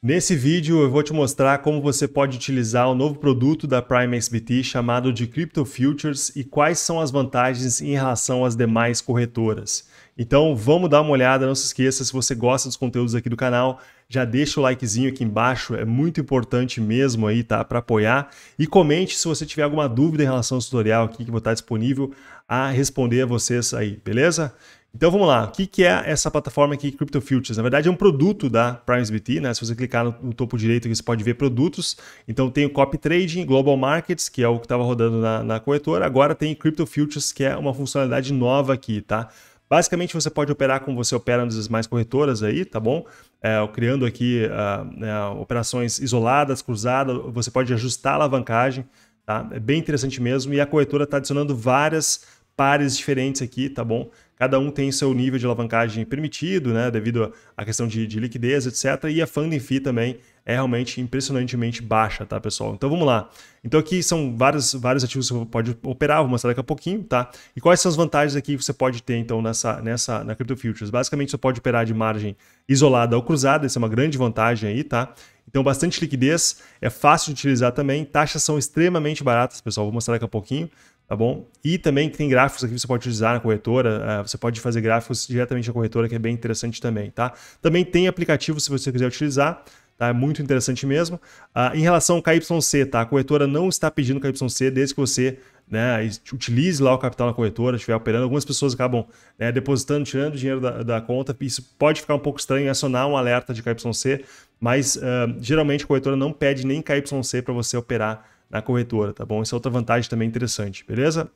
Nesse vídeo eu vou te mostrar como você pode utilizar o novo produto da Prime XBT chamado de Crypto Futures e quais são as vantagens em relação às demais corretoras. Então vamos dar uma olhada, não se esqueça, se você gosta dos conteúdos aqui do canal, já deixa o likezinho aqui embaixo, é muito importante mesmo aí, tá? Para apoiar. E comente se você tiver alguma dúvida em relação ao tutorial aqui que vou estar disponível a responder a vocês aí, beleza? Então vamos lá, o que, que é essa plataforma aqui, Crypto Futures? Na verdade é um produto da PrimesBT, né? Se você clicar no, no, topo direito aqui, você pode ver produtos. Então tem o Copy Trading, Global Markets, que é o que estava rodando na, na corretora. Agora tem Crypto Futures, que é uma funcionalidade nova aqui, tá? Basicamente, você pode operar como você opera nas demais corretoras aí, tá bom? É, criando aqui uh, operações isoladas, cruzadas, você pode ajustar a alavancagem, tá? É bem interessante mesmo. E a corretora está adicionando várias pares diferentes aqui, tá bom? Cada um tem seu nível de alavancagem permitido, né, devido à questão de, de liquidez, etc. E a funding fee também é realmente impressionantemente baixa, tá, pessoal? Então vamos lá. Então aqui são vários, vários ativos que você pode operar, vou mostrar daqui a pouquinho, tá? E quais são as vantagens aqui que você pode ter, então, nessa, nessa, na Crypto Futures? Basicamente, você pode operar de margem isolada ou cruzada, isso é uma grande vantagem aí, tá? Então, bastante liquidez, é fácil de utilizar também, taxas são extremamente baratas, pessoal, vou mostrar daqui a pouquinho tá bom? E também tem gráficos aqui que você pode utilizar na corretora, eh, você pode fazer gráficos diretamente na corretora, que é bem interessante também, tá? Também tem aplicativo se você quiser utilizar, tá? É muito interessante mesmo. Ah, em relação ao KYC, tá? A corretora não está pedindo KYC desde que você né, utilize lá o capital na corretora, estiver operando. Algumas pessoas acabam né, depositando, tirando dinheiro da, da conta. Isso pode ficar um pouco estranho, acionar um alerta de KYC, mas uh, geralmente a corretora não pede nem KYC para você operar na corretora, tá bom? Essa é outra vantagem também interessante, beleza?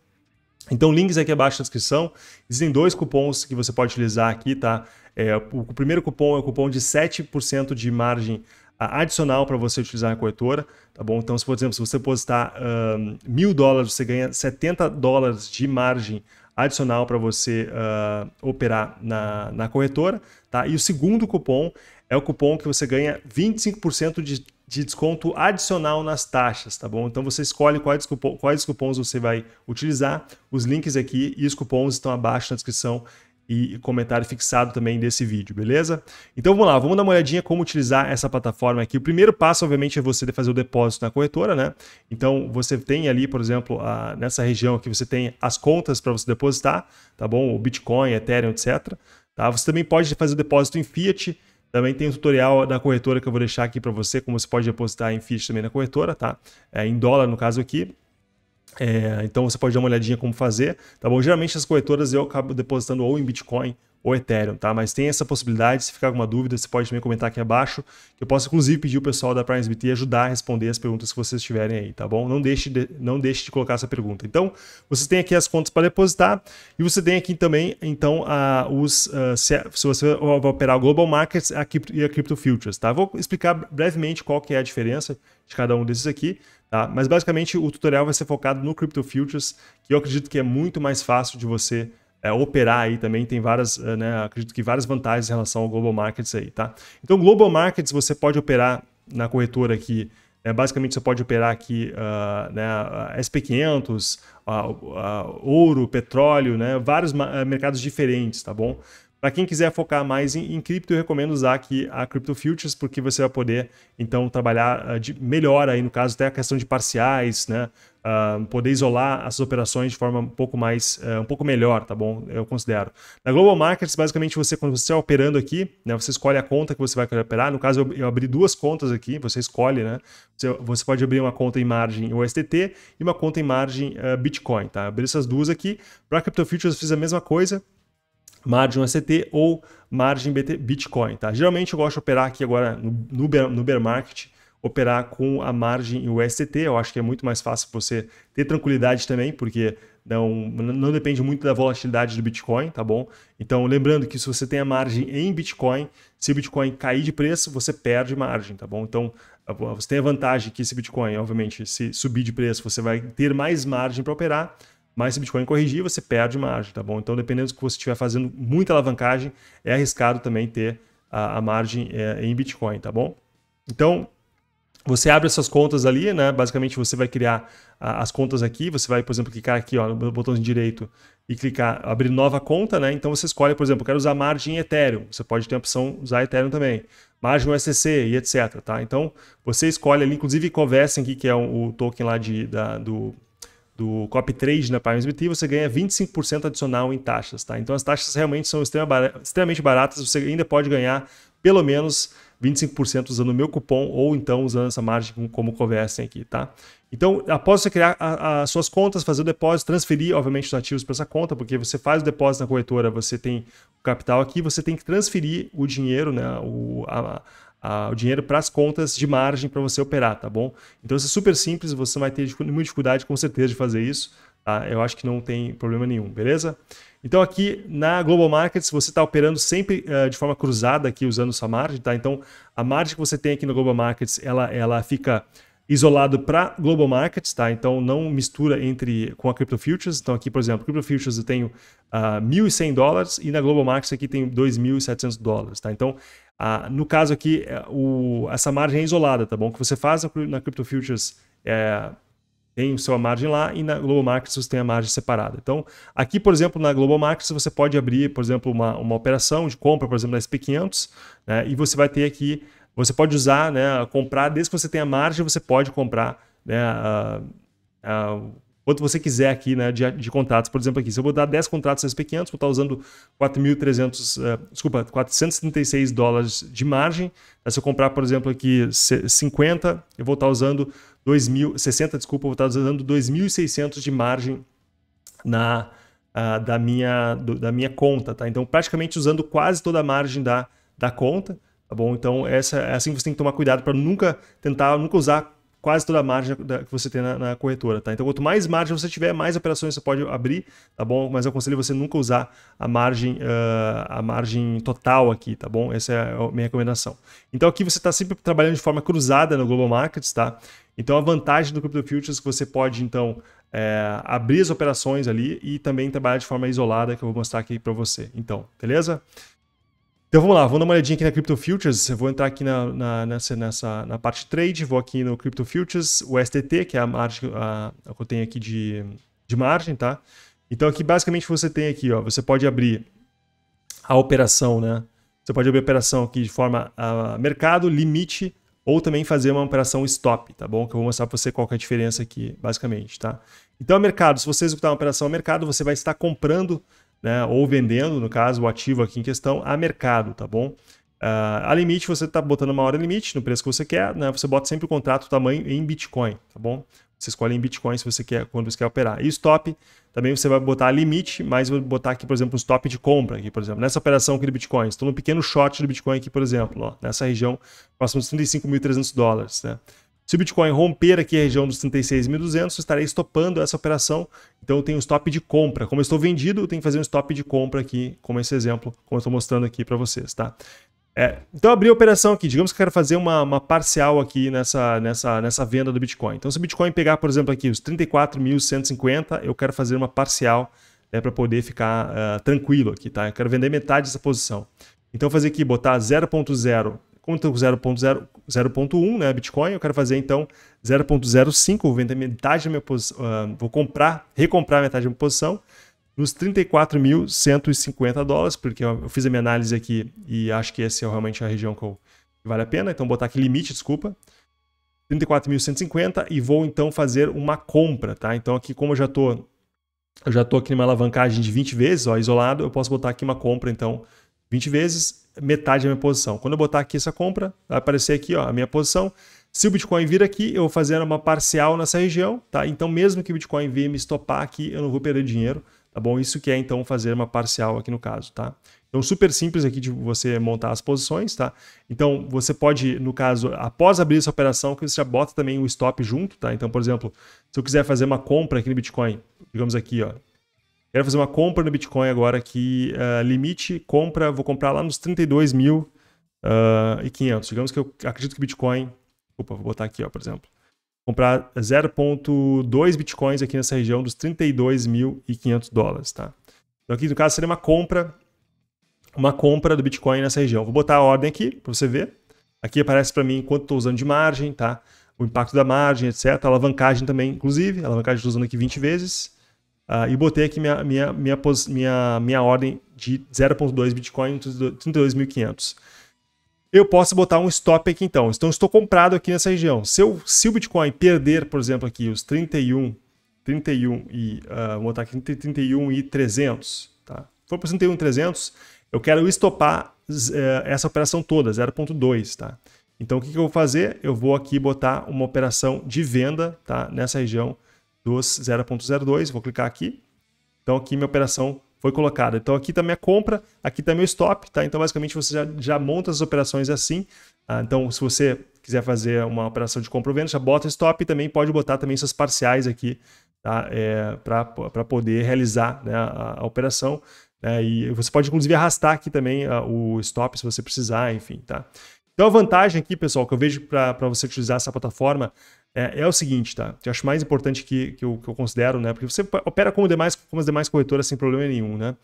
Então, links aqui abaixo na descrição. Existem dois cupons que você pode utilizar aqui, tá? É, o primeiro cupom é o cupom de 7% de margem ah, adicional para você utilizar na corretora, tá bom? Então, se, por exemplo, se você postar mil um, dólares, você ganha 70 dólares de margem adicional para você uh, operar na, na corretora, tá? E o segundo cupom é o cupom que você ganha 25% de de desconto adicional nas taxas, tá bom? Então você escolhe quais, cupom, quais cupons você vai utilizar, os links aqui e os cupons estão abaixo na descrição e comentário fixado também desse vídeo, beleza? Então vamos lá, vamos dar uma olhadinha como utilizar essa plataforma aqui. O primeiro passo, obviamente, é você fazer o depósito na corretora, né? Então você tem ali, por exemplo, a, nessa região aqui você tem as contas para você depositar, tá bom? O Bitcoin, Ethereum, etc. Tá? Você também pode fazer o depósito em Fiat, também tem um tutorial da corretora que eu vou deixar aqui para você, como você pode depositar em fiat também na corretora, tá? É, em dólar, no caso aqui. É, então você pode dar uma olhadinha como fazer, tá bom? Geralmente as corretoras eu acabo depositando ou em Bitcoin ou Ethereum, tá? Mas tem essa possibilidade, se ficar alguma dúvida, você pode também comentar aqui abaixo, que eu posso inclusive pedir o pessoal da PrimeSBT ajudar a responder as perguntas que vocês tiverem aí, tá bom? Não deixe de, não deixe de colocar essa pergunta. Então, você tem aqui as contas para depositar e você tem aqui também, então, a, os, ah, se, se, você vai operar Global Markets a, e a Crypto Futures, tá? Vou explicar brevemente qual que é a diferença de cada um desses aqui, Tá? Mas basicamente o tutorial vai ser focado no Crypto Futures, que eu acredito que é muito mais fácil de você é, operar aí também tem várias, eh, né, acredito que várias vantagens em relação ao Global Markets aí, tá? Então, Global Markets você pode operar na corretora aqui, é basicamente você pode operar aqui uh, né, SP500, uh, uh, ouro, petróleo, né, vários eh, mercados diferentes, tá bom? Para quem quiser focar mais em, em cripto, eu recomendo usar aqui a Crypto Futures, porque você vai poder, então, trabalhar ah, de, melhor aí, no caso, até a questão de parciais, né? Uh, poder isolar as operações de forma um pouco mais, uh, um pouco melhor, tá bom? Eu considero. Na Global Markets, basicamente, você, quando você está operando aqui, né, você escolhe a conta que você vai querer operar. No caso, eu, eu abri duas contas aqui, você escolhe, né? Você, você pode abrir uma conta em margem USDT e uma conta em margem uh, Bitcoin, tá? abri essas duas aqui. Para Crypto Futures, eu fiz a mesma coisa, margem UST ou margem Bitcoin. Tá? Geralmente eu gosto de operar aqui agora no, bear, no bear market, operar com a margem UST. Eu acho que é muito mais fácil você ter tranquilidade também, porque não, não depende muito da volatilidade do Bitcoin, tá bom? Então, lembrando que se você tem a margem em Bitcoin, se o Bitcoin cair de preço, você perde margem, tá bom? Então, você tem a vantagem que esse Bitcoin, obviamente, se subir de preço, você vai ter mais margem para operar. Mas se o Bitcoin corrigir, você perde margem, tá bom? Então, dependendo do que você estiver fazendo muita alavancagem, é arriscado também ter a, a margem é, em Bitcoin, tá bom? Então, você abre essas contas ali, né? Basicamente, você vai criar a, as contas aqui. Você vai, por exemplo, clicar aqui ó, no botãozinho direito e clicar abrir nova conta, né? Então, você escolhe, por exemplo, quero usar margem Ethereum. Você pode ter a opção usar Ethereum também margem USCC e etc. Tá? Então, você escolhe ali, inclusive Covesting, que é o token lá de, da, do, do cop3 na PrimeSBT, você ganha 25% adicional em taxas, tá? Então as taxas realmente são extremamente baratas, você ainda pode ganhar pelo menos 25% usando o meu cupom ou então usando essa margem como conversem aqui, tá? Então, após você criar as suas contas, fazer o depósito, transferir, obviamente, os ativos para essa conta, porque você faz o depósito na corretora, você tem o capital aqui, você tem que transferir o dinheiro, né? O, a, a, o dinheiro para as contas de margem para você operar, tá bom? Então, isso é super simples, você não vai ter muita dificuldade, com certeza, de fazer isso. Tá? Eu acho que não tem problema nenhum, beleza? Então aqui na Global Markets você está operando sempre uh, de forma cruzada aqui usando sua margem, tá? Então a margem que você tem aqui no Global Markets ela, ela fica isolado para Global Markets, tá? Então não mistura entre com a Crypto Futures. Então aqui, por exemplo, Crypto Futures eu tenho uh, ah, 1.100 dólares e na Global Markets aqui tem 2.700 dólares, tá? Então uh, no caso aqui eh, o, essa margem é isolada, tá bom? O que você faz na, na Crypto Futures é, tem sua margem lá e na Global Markets você tem a margem separada. Então, aqui, por exemplo, na Global Markets você pode abrir, por exemplo, uma, uma operação de compra, por exemplo, na SP500, né, e você vai ter aqui, você pode usar, né, comprar, desde que você tenha margem, você pode comprar né, quanto você quiser aqui né, de, de, contratos. Por exemplo, aqui, se eu vou dar 10 contratos SP500, vou estar usando 4.300, uh, eh, desculpa, 436 dólares de margem. Se eu comprar, por exemplo, aqui 50, eu vou estar usando 2000, 60, desculpa, vou estar usando 2.600 de margem na uh, da minha do, da minha conta, tá? Então, praticamente usando quase toda a margem da da conta, tá bom? Então, essa é assim você tem que tomar cuidado para nunca tentar nunca usar quase toda a margem que você tem na, na, corretora, tá? Então, quanto mais margem você tiver, mais operações você pode abrir, tá bom? Mas eu aconselho você nunca usar a margem, uh, a margem total aqui, tá bom? Essa é a minha recomendação. Então, aqui você está sempre trabalhando de forma cruzada no Global Markets, tá? Então, a vantagem do Crypto Futures é que você pode, então, é, abrir as operações ali e também trabalhar de forma isolada, que eu vou mostrar aqui para você. Então, beleza? Então vamos lá, vou dar uma olhadinha aqui na Crypto Futures. Eu vou entrar aqui na, na, nessa, nessa, na parte trade, vou aqui no Crypto Futures, o STT, que é a margem a, a que eu tenho aqui de, de margem, tá? Então aqui basicamente você tem aqui, ó, você pode abrir a operação, né? Você pode abrir a operação aqui de forma a mercado, limite, ou também fazer uma operação stop, tá bom? Que eu vou mostrar para você qual é a diferença aqui, basicamente, tá? Então, mercado, se você executar uma operação a mercado, você vai estar comprando né, ou vendendo, no caso, o ativo aqui em questão, a mercado, tá bom? Uh, a limite, você está botando uma hora limite no preço que você quer, né? Você bota sempre o contrato tamanho em Bitcoin, tá bom? Você escolhe em Bitcoin se você quer, quando você quer operar. E stop, também você vai botar limite, mas vou botar aqui, por exemplo, um stop de compra aqui, por exemplo. Nessa operação aqui de Bitcoin, estou num pequeno short do Bitcoin aqui, por exemplo, ó, nessa região, próximo dos 35.300 dólares, né? Se o Bitcoin romper aqui a região dos 36.200, estarei estopando essa operação. Então eu tenho um stop de compra. Como eu estou vendido, eu tenho que fazer um stop de compra aqui, como esse exemplo, como eu estou mostrando aqui para vocês, tá? É, então abri a operação aqui. Digamos que eu quero fazer uma, uma, parcial aqui nessa, nessa, nessa venda do Bitcoin. Então, se o Bitcoin pegar, por exemplo, aqui os 34.150, eu quero fazer uma parcial né, para poder ficar uh, tranquilo aqui, tá? Eu quero vender metade dessa posição. Então, fazer aqui, botar 0.0 como eu estou com 0.1 né, Bitcoin, eu quero fazer então 0.05, vou vender metade da minha posição, uh, ah, vou comprar, recomprar metade da minha posição nos 34.150 dólares, porque eu fiz a minha análise aqui e acho que essa é realmente a região que, eu, que vale a pena, então botar aqui limite, desculpa. 34.150 e vou então fazer uma compra, tá? Então aqui como eu já estou, eu já estou aqui numa alavancagem de 20 vezes, ó, isolado, eu posso botar aqui uma compra então 20 vezes, metade da minha posição. Quando eu botar aqui essa compra, vai aparecer aqui ó, a minha posição. Se o Bitcoin vir aqui, eu vou fazer uma parcial nessa região, tá? Então, mesmo que o Bitcoin vir me estopar aqui, eu não vou perder dinheiro, tá bom? Isso que é, então, fazer uma parcial aqui no caso, tá? Então, super simples aqui de você montar as posições, tá? Então, você pode, no caso, após abrir essa operação, que você já bota também o stop junto, tá? Então, por exemplo, se eu quiser fazer uma compra aqui no Bitcoin, digamos aqui, ó, Quero fazer uma compra no Bitcoin agora que uh, limite compra, vou comprar lá nos 32 mil uh, e 500. Digamos que eu acredito que Bitcoin, opa, vou botar aqui, ó, por exemplo, comprar 0.2 Bitcoins aqui nessa região dos 32 mil e 500 dólares, tá? Então aqui no caso seria uma compra, uma compra do Bitcoin nessa região. Vou botar a ordem aqui para você ver. Aqui aparece para mim quanto estou usando de margem, tá? O impacto da margem, etc. A alavancagem também, inclusive. A alavancagem estou usando aqui 20 vezes. Uh, e botei aqui minha, minha, minha, minha, minha ordem de 0.2 Bitcoin, 32.500. Eu posso botar um stop aqui então. Então estou comprado aqui nessa região. Se, eu, se o Bitcoin perder, por exemplo, aqui os 31, 31 e uh, vou botar aqui 31 e 300, tá? For para 31 e 300, eu quero estopar uh, essa operação toda, 0.2, tá? Então o que, que eu vou fazer? Eu vou aqui botar uma operação de venda, tá? Nessa região 0.02, vou clicar aqui. Então aqui minha operação foi colocada. Então aqui está minha compra, aqui está meu stop, tá? Então basicamente você já, já monta as operações assim. Ah, então se você quiser fazer uma operação de compra ou venda, já bota stop e também pode botar também suas parciais aqui tá? é, para poder realizar né, a, a operação. Né? E você pode inclusive arrastar aqui também a, o stop se você precisar, enfim, tá? Então a vantagem aqui, pessoal, que eu vejo para você utilizar essa plataforma é, é o seguinte, tá? Eu acho mais importante que, que eu, que, eu, considero, né? Porque você opera como, demais, como as demais corretoras sem problema nenhum, né?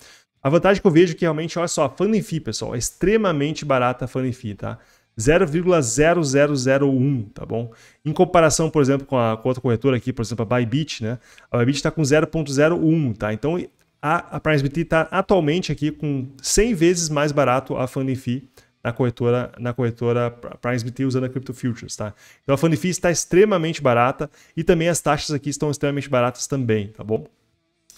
A vantagem que eu vejo é que realmente, olha só, a e fee, pessoal, é extremamente barata a e fee, tá? 0,0001, tá bom? Em comparação, por exemplo, com a com outra corretora aqui, por exemplo, a Bybit, né? A Bybit está com 0,01, tá? Então, a, a PrimeSBT está atualmente aqui com 100 vezes mais barato a e fee na corretora na corretora PrimeSBT usando a Crypto Futures, tá? Então a Funify está extremamente barata e também as taxas aqui estão extremamente baratas também, tá bom?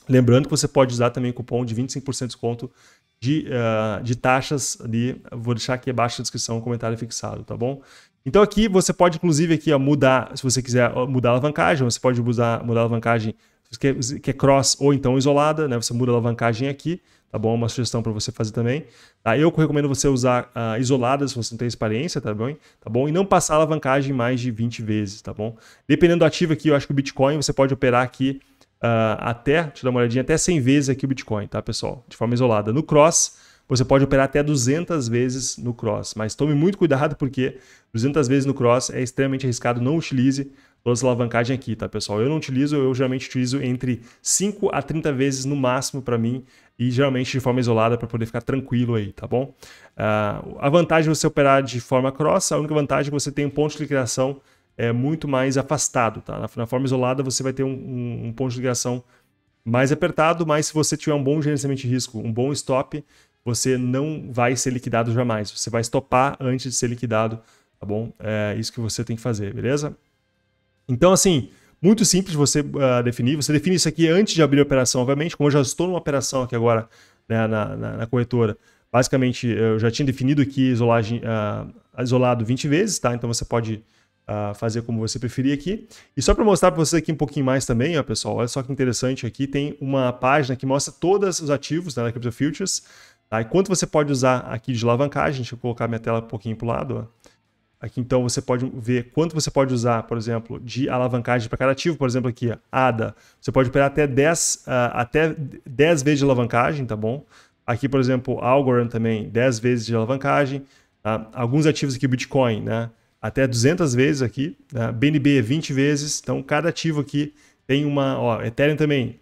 Lembrando que você pode usar também cupom de 25% de desconto de, uh, de taxas ali. Vou deixar aqui abaixo na descrição o um comentário fixado, tá bom? Então aqui você pode, inclusive, aqui, ó, mudar, se você quiser mudar a alavancagem, você pode usar, mudar a alavancagem que é, que é cross ou então isolada, né? Você muda a alavancagem aqui, tá bom? É uma sugestão para você fazer também. Tá? Eu recomendo você usar uh, isolada se você não tem experiência, tá bom? tá bom? E não passar a alavancagem mais de 20 vezes, tá bom? Dependendo do ativo aqui, eu acho que o Bitcoin você pode operar aqui uh, até, deixa eu dar uma olhadinha, até 100 vezes aqui o Bitcoin, tá, pessoal? De forma isolada. No cross, você pode operar até 200 vezes no cross. Mas tome muito cuidado porque 200 vezes no cross é extremamente arriscado. Não utilize toda essa alavancagens aqui, tá, pessoal? Eu não utilizo, eu geralmente utilizo entre 5 a 30 vezes no máximo para mim e geralmente de forma isolada para poder ficar tranquilo aí, tá bom? Uh, a vantagem de você operar de forma cross, a única vantagem é que você tem um ponto de ligação é, muito mais afastado, tá? Na, na forma isolada você vai ter um, um, um ponto de ligação mais apertado, mas se você tiver um bom gerenciamento de risco, um bom stop, você não vai ser liquidado jamais. Você vai estopar antes de ser liquidado, tá bom? É isso que você tem que fazer, beleza? Então, assim, muito simples você uh, definir. Você define isso aqui antes de abrir a operação, obviamente. Como eu já estou numa operação aqui agora né, na, na, na, corretora, basicamente eu já tinha definido aqui isolagem, uh, isolado 20 vezes, tá? Então você pode uh, fazer como você preferir aqui. E só para mostrar para vocês aqui um pouquinho mais também, ó, pessoal, olha só que interessante aqui. Tem uma página que mostra todos os ativos né, da Crypto Futures. Tá? E quanto você pode usar aqui de alavancagem, deixa eu colocar minha tela um pouquinho para o lado. Ó. Aqui então você pode ver quanto você pode usar, por exemplo, de alavancagem para cada ativo. Por exemplo, aqui, ADA. Você pode operar até 10, uh, ah, até 10 vezes de alavancagem, tá bom? Aqui, por exemplo, Algorand também, 10 vezes de alavancagem. Tá? Alguns ativos aqui, Bitcoin, né? até 200 vezes aqui. Né? BNB, 20 é vezes. Então, cada ativo aqui tem uma... Ó, Ethereum também,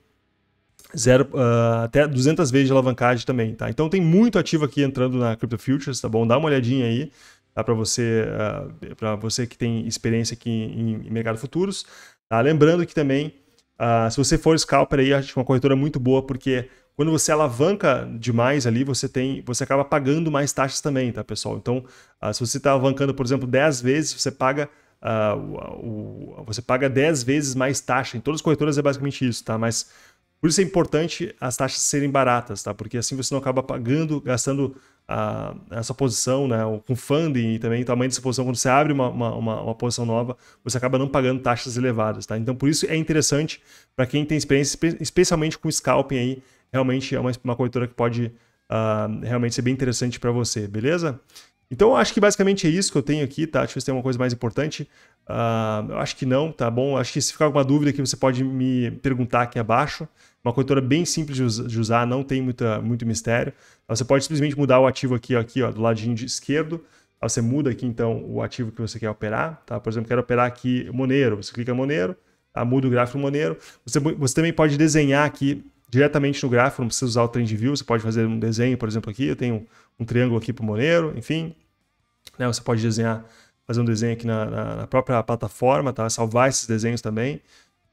Zero, uh, até 200 vezes de alavancagem também, tá? Então tem muito ativo aqui entrando na Crypto Futures, tá bom? Dá uma olhadinha aí, tá? Para você, uh, ah, para você que tem experiência aqui em, em mercado futuros. Tá? Lembrando que também, uh, se você for scalper aí, acho uma corretora muito boa, porque quando você alavanca demais ali, você tem, você acaba pagando mais taxas também, tá, pessoal? Então, se você está alavancando, por exemplo, 10 vezes, você paga o, o, você paga 10 vezes mais taxa. Em todas as corretoras é basicamente isso, tá? Mas por isso é importante as taxas serem baratas, tá? Porque assim você não acaba pagando, gastando a, a sua posição, né? Com funding e também o tamanho dessa posição. Quando você abre uma, uma, uma, uma posição nova, você acaba não pagando taxas elevadas, tá? Então por isso é interessante para quem tem experiência, especialmente com scalping aí, realmente é uma, uma corretora que pode uh, realmente ser bem interessante para você, beleza? Então, eu acho que basicamente é isso que eu tenho aqui, tá? Deixa eu ver se tem alguma coisa mais importante. Uh, eu acho que não, tá bom? Acho que se ficar alguma dúvida aqui, você pode me perguntar aqui abaixo. Uma corretora bem simples de usar, não tem muita, muito mistério. Tá? Você pode simplesmente mudar o ativo aqui, aqui ó, do ladinho de esquerdo. Tá? Você muda aqui, então, o ativo que você quer operar. Tá? Por exemplo, quero operar aqui Monero. Você clica Monero, tá? muda o gráfico Monero. Você, você também pode desenhar aqui diretamente no gráfico, não precisa usar o trend view, você pode fazer um desenho, por exemplo, aqui, eu tenho um triângulo aqui para o Monero, enfim. Né? Você pode desenhar, fazer um desenho aqui na, na, na própria plataforma, tá? salvar esses desenhos também.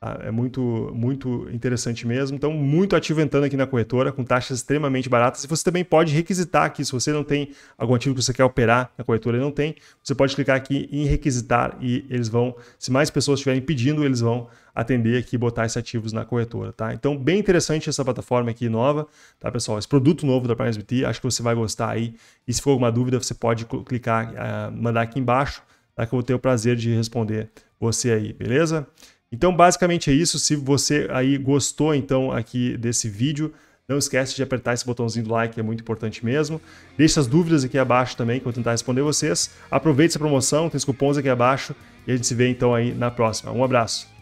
Ah, é muito, muito interessante mesmo. Então, muito ativo entrando aqui na corretora, com taxas extremamente baratas. E você também pode requisitar aqui. Se você não tem algum ativo que você quer operar na corretora e não tem, você pode clicar aqui em requisitar e eles vão, se mais pessoas estiverem pedindo, eles vão atender aqui e botar esses ativos na corretora, tá? Então, bem interessante essa plataforma aqui nova, tá, pessoal? Esse produto novo da PrimeSBT, acho que você vai gostar aí. E se for alguma dúvida, você pode clicar, ah, mandar aqui embaixo, tá? Que eu vou ter o prazer de responder você aí, beleza? Então, basicamente é isso. Se você aí gostou, então, aqui desse vídeo, não esquece de apertar esse botãozinho do like, é muito importante mesmo. Deixe as dúvidas aqui abaixo também, que eu vou tentar responder vocês. Aproveite essa promoção, tem os cupons aqui abaixo. E a gente se vê, então, aí na próxima. Um abraço.